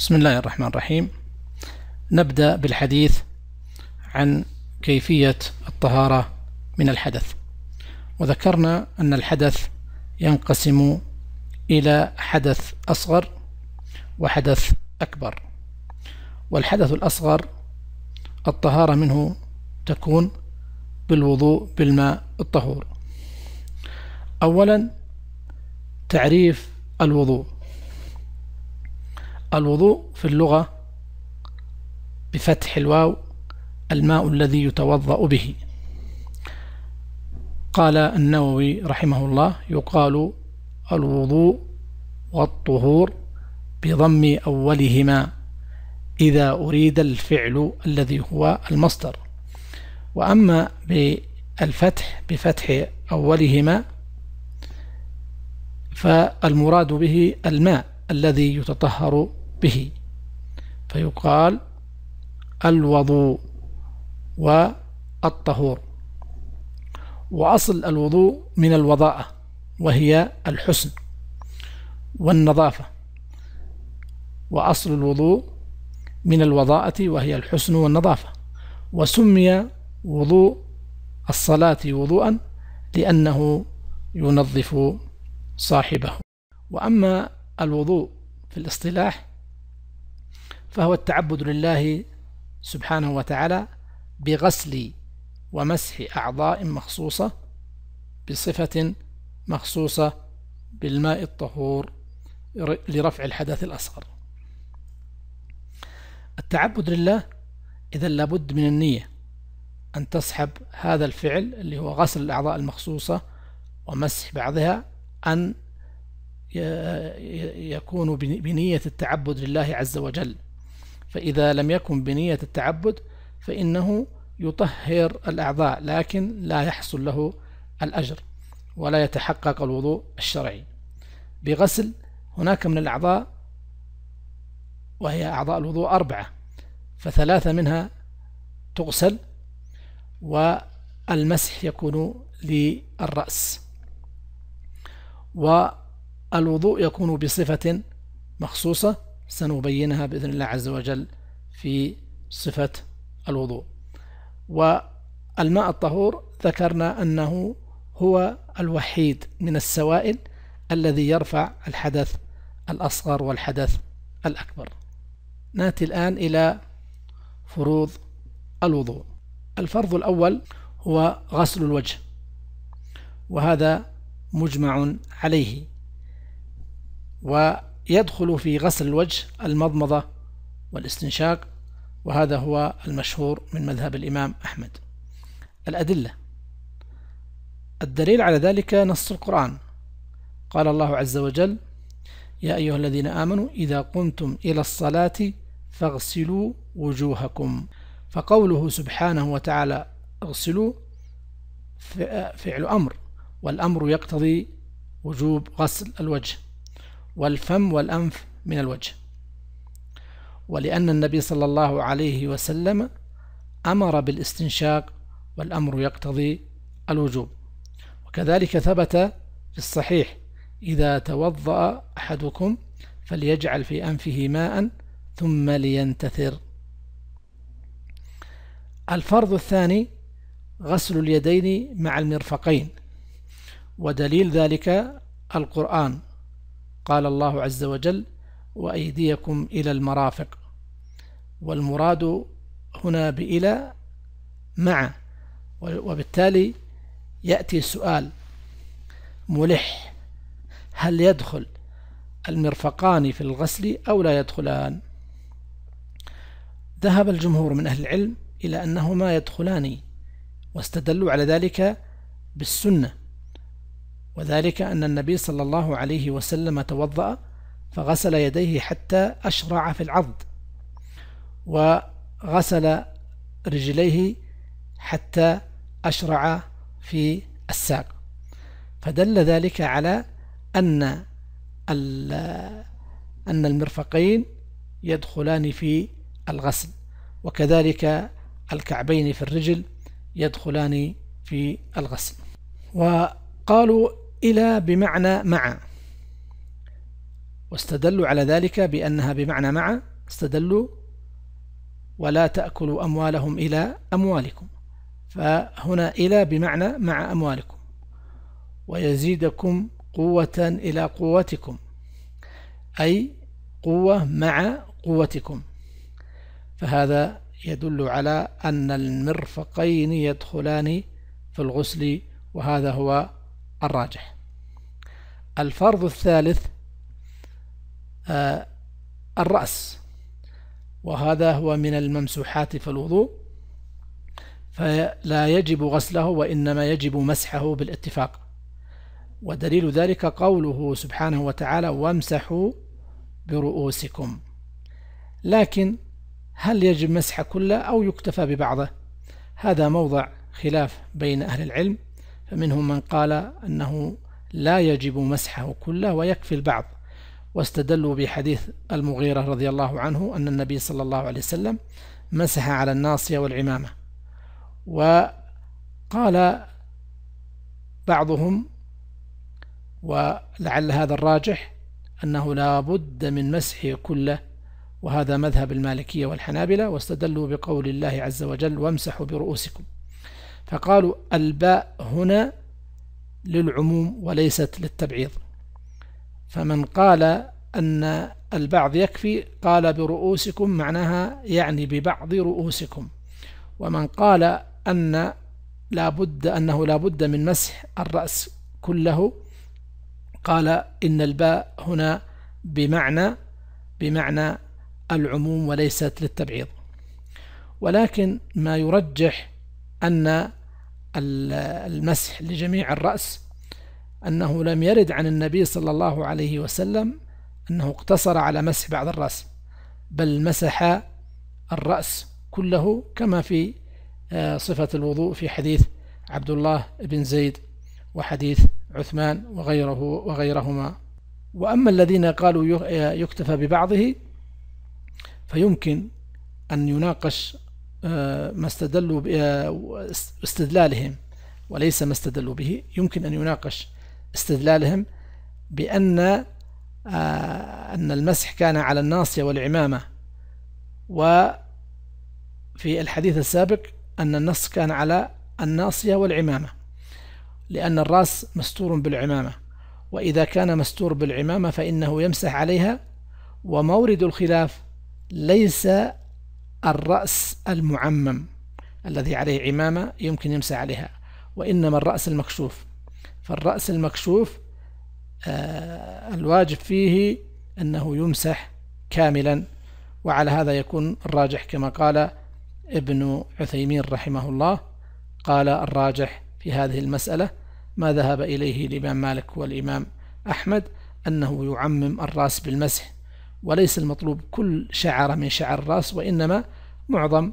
بسم الله الرحمن الرحيم نبدأ بالحديث عن كيفية الطهارة من الحدث وذكرنا أن الحدث ينقسم إلى حدث أصغر وحدث أكبر والحدث الأصغر الطهارة منه تكون بالوضوء بالماء الطهور أولا تعريف الوضوء الوضوء في اللغة بفتح الواو الماء الذي يتوضأ به قال النووي رحمه الله يقال الوضوء والطهور بضم أولهما إذا أريد الفعل الذي هو المصدر وأما بالفتح بفتح أولهما فالمراد به الماء الذي يتطهر به فيقال الوضوء والطهور وأصل الوضوء من الوضاءة وهي الحسن والنظافة وأصل الوضوء من الوضاءة وهي الحسن والنظافة وسمي وضوء الصلاة وضوءا لأنه ينظف صاحبه وأما الوضوء في الاصطلاح فهو التعبد لله سبحانه وتعالى بغسل ومسح أعضاء مخصوصة بصفة مخصوصة بالماء الطهور لرفع الحدث الأصغر التعبد لله إذا لابد من النية أن تسحب هذا الفعل اللي هو غسل الأعضاء المخصوصة ومسح بعضها أن يكون بنية التعبد لله عز وجل فإذا لم يكن بنية التعبد فإنه يطهر الأعضاء لكن لا يحصل له الأجر ولا يتحقق الوضوء الشرعي بغسل هناك من الأعضاء وهي أعضاء الوضوء أربعة فثلاثة منها تغسل والمسح يكون للرأس والوضوء يكون بصفة مخصوصة سنبينها بإذن الله عز وجل في صفة الوضوء والماء الطهور ذكرنا أنه هو الوحيد من السوائل الذي يرفع الحدث الأصغر والحدث الأكبر ناتي الآن إلى فروض الوضوء الفرض الأول هو غسل الوجه وهذا مجمع عليه و يدخل في غسل الوجه المضمضة والاستنشاق وهذا هو المشهور من مذهب الإمام أحمد الأدلة الدليل على ذلك نص القرآن قال الله عز وجل يا أيها الذين آمنوا إذا قمتم إلى الصلاة فاغسلوا وجوهكم فقوله سبحانه وتعالى اغسلوا فعل أمر والأمر يقتضي وجوب غسل الوجه والفم والأنف من الوجه ولأن النبي صلى الله عليه وسلم أمر بالاستنشاق والأمر يقتضي الوجوب وكذلك ثبت في الصحيح إذا توضأ أحدكم فليجعل في أنفه ماء ثم لينتثر الفرض الثاني غسل اليدين مع المرفقين ودليل ذلك القرآن قال الله عز وجل وأيديكم إلى المرافق والمراد هنا بإلى مع وبالتالي يأتي سؤال ملح هل يدخل المرفقان في الغسل أو لا يدخلان ذهب الجمهور من أهل العلم إلى أنهما يدخلان واستدلوا على ذلك بالسنة وذلك أن النبي صلى الله عليه وسلم توضأ فغسل يديه حتى أشرع في العض وغسل رجليه حتى أشرع في الساق فدل ذلك على أن أن المرفقين يدخلان في الغسل وكذلك الكعبين في الرجل يدخلان في الغسل وقالوا إلى بمعنى مع واستدلوا على ذلك بأنها بمعنى مع استدلوا ولا تأكلوا أموالهم إلى أموالكم فهنا إلى بمعنى مع أموالكم ويزيدكم قوة إلى قوتكم أي قوة مع قوتكم فهذا يدل على أن المرفقين يدخلان في الغسل وهذا هو الراجح الفرض الثالث آه، الرأس وهذا هو من الممسوحات في الوضوء فلا يجب غسله وإنما يجب مسحه بالاتفاق ودليل ذلك قوله سبحانه وتعالى وامسحوا برؤوسكم لكن هل يجب مسح كله أو يكتفى ببعضه هذا موضع خلاف بين أهل العلم فمنهم من قال أنه لا يجب مسحه كله ويكفي البعض واستدلوا بحديث المغيرة رضي الله عنه أن النبي صلى الله عليه وسلم مسح على الناصية والعمامة وقال بعضهم ولعل هذا الراجح أنه لا بد من مسحه كله وهذا مذهب المالكية والحنابلة واستدلوا بقول الله عز وجل وامسحوا برؤوسكم فقالوا الباء هنا للعموم وليست للتبعيض فمن قال أن البعض يكفي قال برؤوسكم معناها يعني ببعض رؤوسكم ومن قال أن لابد أنه لابد من مسح الرأس كله قال إن الباء هنا بمعنى بمعنى العموم وليست للتبعيض ولكن ما يرجح أن المسح لجميع الرأس أنه لم يرد عن النبي صلى الله عليه وسلم أنه اقتصر على مسح بعض الرأس بل مسح الرأس كله كما في آه، صفة الوضوء في حديث عبد الله بن زيد وحديث عثمان وغيره وغيرهما وأما الذين قالوا آه، يكتفى ببعضه فيمكن أن يناقش ما استدلوا آه، استدلالهم وليس ما استدلوا به يمكن أن يناقش استدلالهم بأن آه، أن المسح كان على الناصية والعمامة وفي الحديث السابق أن النص كان على الناصية والعمامة لأن الرأس مستور بالعمامة وإذا كان مستور بالعمامة فإنه يمسح عليها ومورد الخلاف ليس الرأس المعمم الذي عليه عمامة يمكن يمسح عليها وإنما الرأس المكشوف فالرأس المكشوف آه، الواجب فيه أنه يمسح كاملا وعلى هذا يكون الراجح كما قال ابن عثيمين رحمه الله قال الراجح في هذه المسألة ما ذهب إليه الإمام مالك والإمام أحمد أنه يعمم الرأس بالمسح وليس المطلوب كل شعرة من شعر الرأس وإنما معظم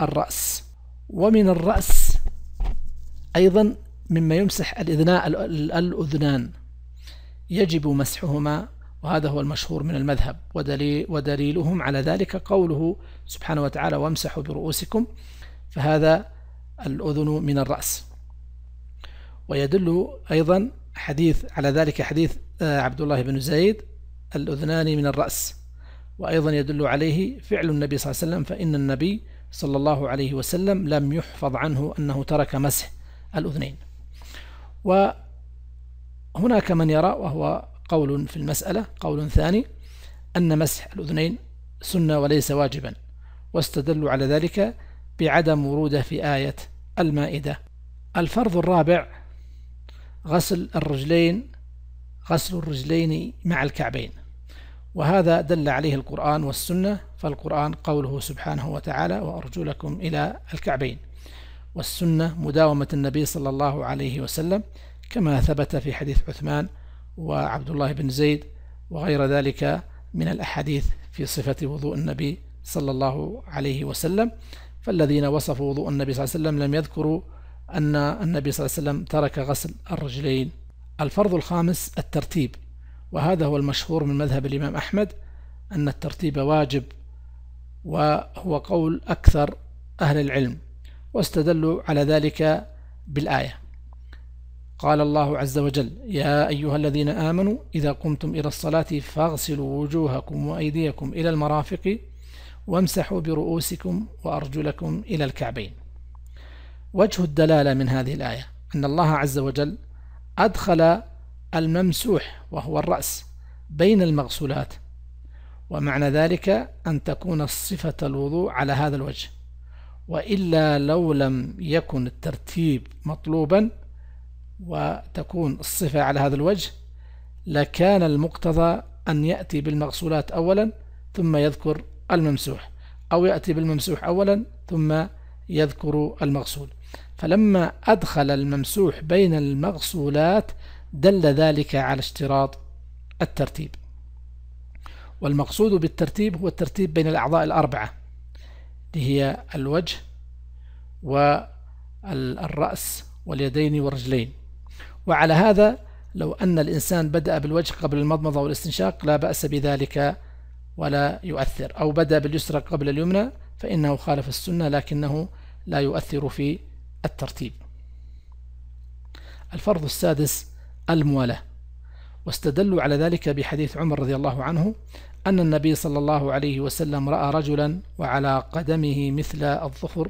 الرأس ومن الرأس أيضا مما يمسح الإذناء الأذنان يجب مسحهما وهذا هو المشهور من المذهب ودليل ودليلهم على ذلك قوله سبحانه وتعالى وامسحوا برؤوسكم فهذا الأذن من الرأس ويدل أيضا حديث على ذلك حديث آه، عبد الله بن زيد الأذنان من الرأس وأيضا يدل عليه فعل النبي صلى الله عليه وسلم فإن النبي صلى الله عليه وسلم لم يحفظ عنه أنه ترك مسح الأذنين وهناك من يرى وهو قول في المسألة قول ثاني أن مسح الأذنين سنة وليس واجبا واستدلوا على ذلك بعدم وروده في آية المائدة الفرض الرابع غسل الرجلين غسل الرجلين مع الكعبين وهذا دل عليه القرآن والسنة فالقرآن قوله سبحانه وتعالى وأرجو لكم إلى الكعبين والسنة مداومة النبي صلى الله عليه وسلم كما ثبت في حديث عثمان وعبد الله بن زيد وغير ذلك من الأحاديث في صفة وضوء النبي صلى الله عليه وسلم فالذين وصفوا وضوء النبي صلى الله عليه وسلم لم يذكروا أن النبي صلى الله عليه وسلم ترك غسل الرجلين الفرض الخامس الترتيب وهذا هو المشهور من مذهب الإمام أحمد أن الترتيب واجب وهو قول أكثر أهل العلم واستدلوا على ذلك بالآية قال الله عز وجل يا أيها الذين آمنوا إذا قمتم إلى الصلاة فاغسلوا وجوهكم وأيديكم إلى المرافق وامسحوا برؤوسكم وأرجلكم إلى الكعبين وجه الدلالة من هذه الآية أن الله عز وجل أدخل الممسوح وهو الرأس بين المغسولات ومعنى ذلك أن تكون صفة الوضوء على هذا الوجه وإلا لو لم يكن الترتيب مطلوبا وتكون الصفة على هذا الوجه لكان المقتضى أن يأتي بالمغسولات أولا ثم يذكر الممسوح أو يأتي بالممسوح أولا ثم يذكر المغسول فلما أدخل الممسوح بين المغسولات دل ذلك على اشتراط الترتيب والمقصود بالترتيب هو الترتيب بين الأعضاء الأربعة اللي هي الوجه والرأس واليدين والرجلين وعلى هذا لو أن الإنسان بدأ بالوجه قبل المضمضة والاستنشاق لا بأس بذلك ولا يؤثر أو بدأ باليسرى قبل اليمنى فإنه خالف السنة لكنه لا يؤثر في الترتيب الفرض السادس الموالاة واستدلوا على ذلك بحديث عمر رضي الله عنه أن النبي صلى الله عليه وسلم رأى رجلا وعلى قدمه مثل الظفر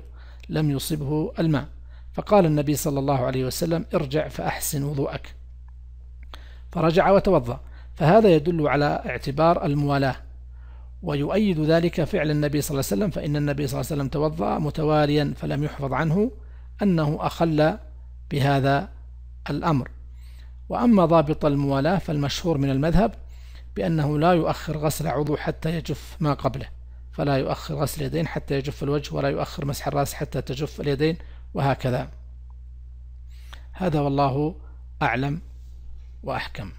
لم يصبه الماء فقال النبي صلى الله عليه وسلم ارجع فأحسن وضوءك فرجع وتوضأ فهذا يدل على اعتبار الموالاة ويؤيد ذلك فعل النبي صلى الله عليه وسلم فإن النبي صلى الله عليه وسلم توضأ متواليا فلم يحفظ عنه أنه أخل بهذا الأمر وأما ضابط الموالاة فالمشهور من المذهب بأنه لا يؤخر غسل عضو حتى يجف ما قبله فلا يؤخر غسل اليدين حتى يجف الوجه ولا يؤخر مسح الرأس حتى تجف اليدين وهكذا هذا والله أعلم وأحكم